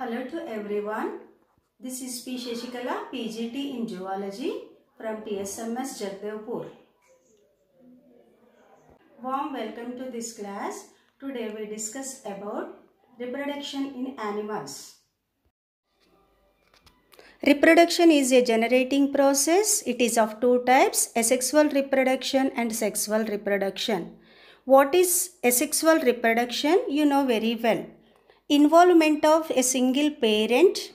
Hello to everyone. This is P. Sheshikala, PGT in Zoology from TSMS Jagdevpur. Warm welcome to this class. Today we discuss about reproduction in animals. Reproduction is a generating process. It is of two types, asexual reproduction and sexual reproduction. What is asexual reproduction? You know very well involvement of a single parent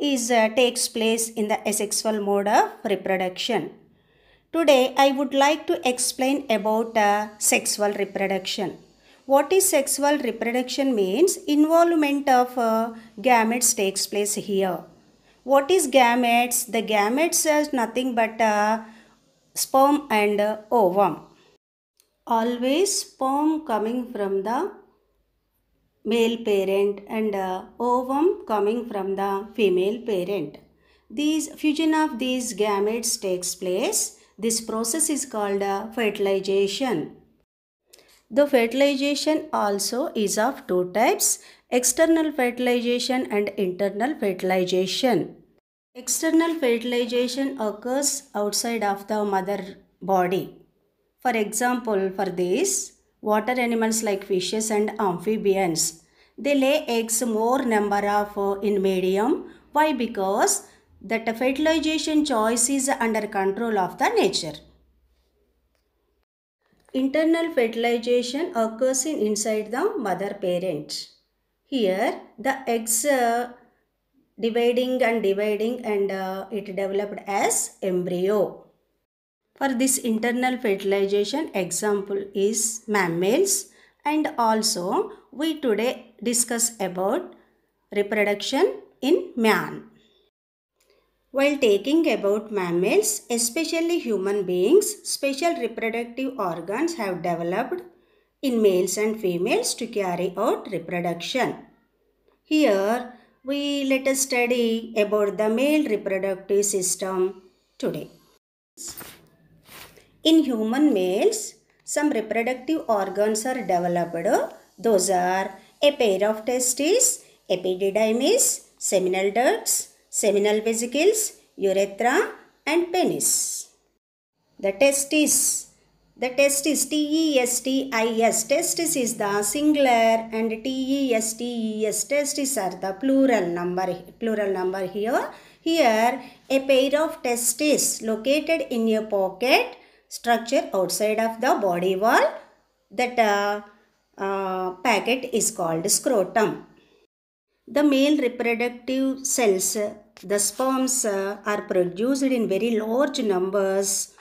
is uh, takes place in the asexual mode of reproduction. Today I would like to explain about uh, sexual reproduction. What is sexual reproduction means? Involvement of uh, gametes takes place here. What is gametes? The gametes is nothing but uh, sperm and uh, ovum. Always sperm coming from the male parent and uh, ovum coming from the female parent. These fusion of these gametes takes place. This process is called uh, fertilization. The fertilization also is of two types, external fertilization and internal fertilization. External fertilization occurs outside of the mother body. For example, for this, water animals like fishes and amphibians they lay eggs more number of uh, in medium. Why? Because that fertilization choice is under control of the nature. Internal fertilization occurs in inside the mother parent. Here the eggs uh, dividing and dividing and uh, it developed as embryo. For this internal fertilization example is mammals and also we today discuss about reproduction in man. While taking about mammals, especially human beings, special reproductive organs have developed in males and females to carry out reproduction. Here, we let us study about the male reproductive system today. In human males, some reproductive organs are developed. Those are a pair of testes, epididymis, seminal ducts, seminal vesicles, urethra and penis. The testes. The testis, T-E-S-T-I-S, testis is the singular and T-E-S-T-E-S, testis are the plural number, plural number here. Here, a pair of testes located in a pocket structure outside of the body wall that uh, uh, packet is called scrotum. The male reproductive cells, the sperms uh, are produced in very large numbers,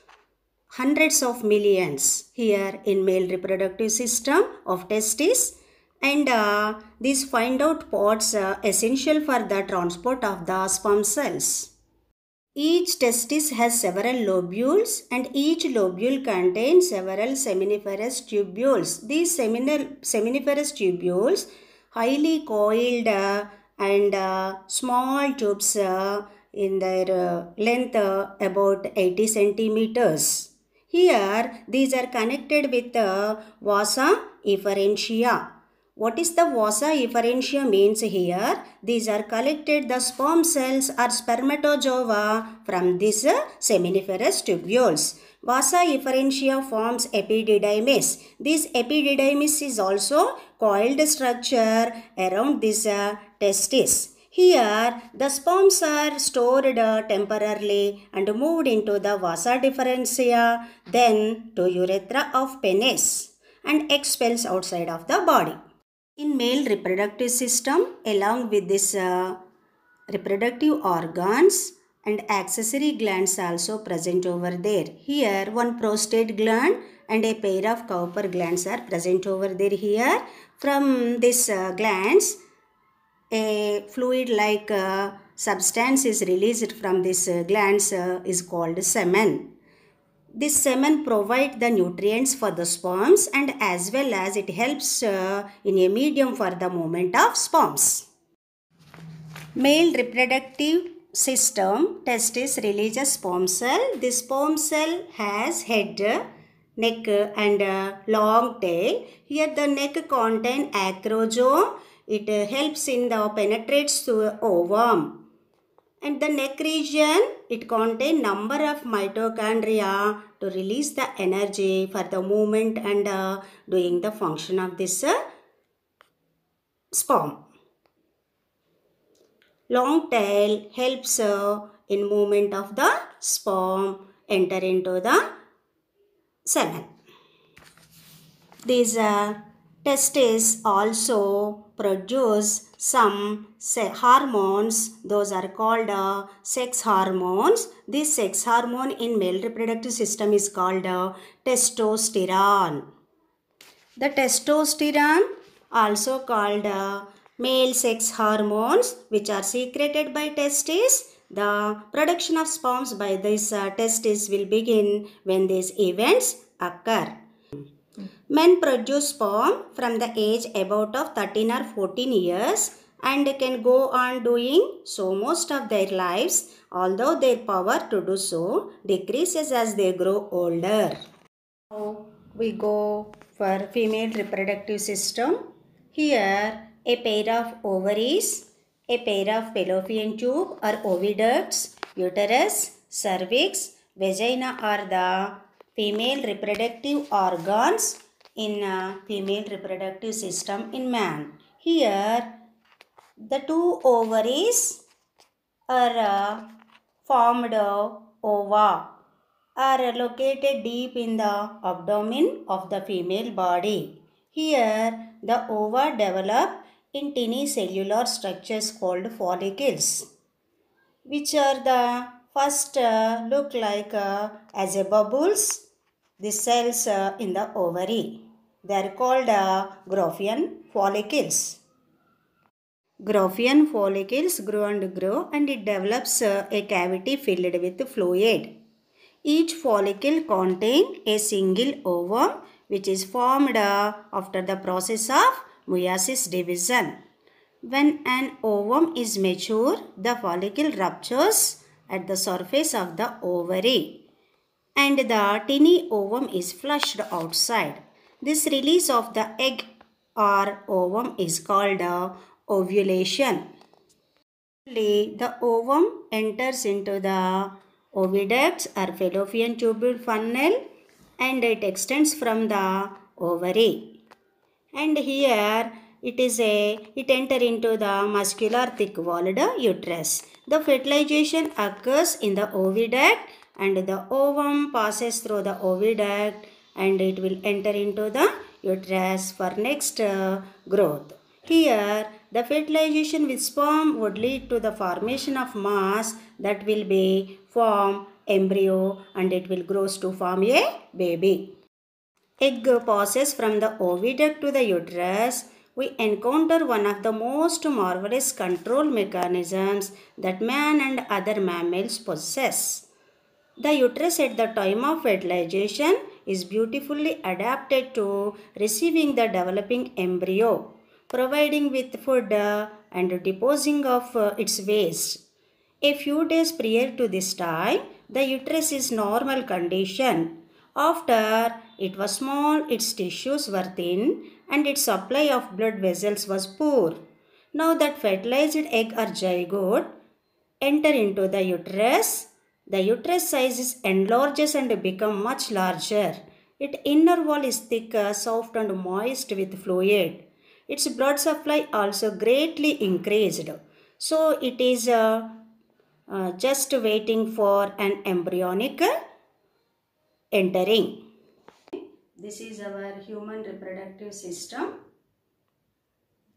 hundreds of millions here in male reproductive system of testes and uh, these find out parts uh, essential for the transport of the sperm cells. Each testis has several lobules and each lobule contains several seminiferous tubules. These seminiferous tubules highly coiled uh, and uh, small tubes uh, in their uh, length uh, about 80 centimeters. Here these are connected with the uh, vasa efferentia. What is the Vasa efferentia means here? These are collected the sperm cells or spermatozoa from these seminiferous tubules. Vasa efferentia forms epididymis. This epididymis is also coiled structure around this uh, testis. Here, the sperms are stored uh, temporarily and moved into the Vasa differentia, then to urethra of penis and expels outside of the body in male reproductive system along with this uh, reproductive organs and accessory glands also present over there. Here one prostate gland and a pair of cowper glands are present over there here. From this uh, glands a fluid like uh, substance is released from this uh, glands uh, is called semen this semen provide the nutrients for the sperms and as well as it helps uh, in a medium for the movement of sperms. Male reproductive system testis releases sperm cell. This sperm cell has head, neck and uh, long tail. Here the neck contain acrosome. It uh, helps in the penetrates to ovum and the neck region it contain number of mitochondria to release the energy for the movement and uh, doing the function of this uh, sperm long tail helps uh, in movement of the sperm enter into the semen these uh, testes also produce some hormones. Those are called uh, sex hormones. This sex hormone in male reproductive system is called uh, testosterone. The testosterone also called uh, male sex hormones which are secreted by testes. The production of sperms by this uh, testes will begin when these events occur. Men produce sperm from the age about of 13 or 14 years and can go on doing so most of their lives although their power to do so decreases as they grow older. Now we go for female reproductive system. Here a pair of ovaries, a pair of fallopian tube or oviducts, uterus, cervix, vagina are the female reproductive organs in female reproductive system in man. Here, the two ovaries are uh, formed uh, ova are located deep in the abdomen of the female body. Here, the ova develop in tiny cellular structures called follicles, which are the first uh, look like uh, as a bubbles the cells uh, in the ovary. They are called uh, Gropian follicles. Gropian follicles grow and grow and it develops uh, a cavity filled with fluid. Each follicle contains a single ovum which is formed after the process of meiosis division. When an ovum is mature, the follicle ruptures at the surface of the ovary and the tiny ovum is flushed outside. This release of the egg or ovum is called ovulation. The ovum enters into the oviducts or fallopian tubule funnel and it extends from the ovary. And here it is a it enter into the muscular thick walled uterus. The fertilization occurs in the oviduct and the ovum passes through the oviduct and it will enter into the uterus for next uh, growth. Here, the fertilization with sperm would lead to the formation of mass that will be form embryo and it will grows to form a baby. Egg passes from the oviduct to the uterus. We encounter one of the most marvelous control mechanisms that man and other mammals possess. The uterus at the time of fertilization is beautifully adapted to receiving the developing embryo, providing with food uh, and deposing of uh, its waste. A few days prior to this time, the uterus is normal condition. After it was small, its tissues were thin and its supply of blood vessels was poor. Now that fertilized egg or zygote enter into the uterus, the uterus size enlarges and become much larger. Its inner wall is thicker, soft and moist with fluid. Its blood supply also greatly increased. So it is uh, uh, just waiting for an embryonic entering. This is our human reproductive system.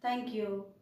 Thank you.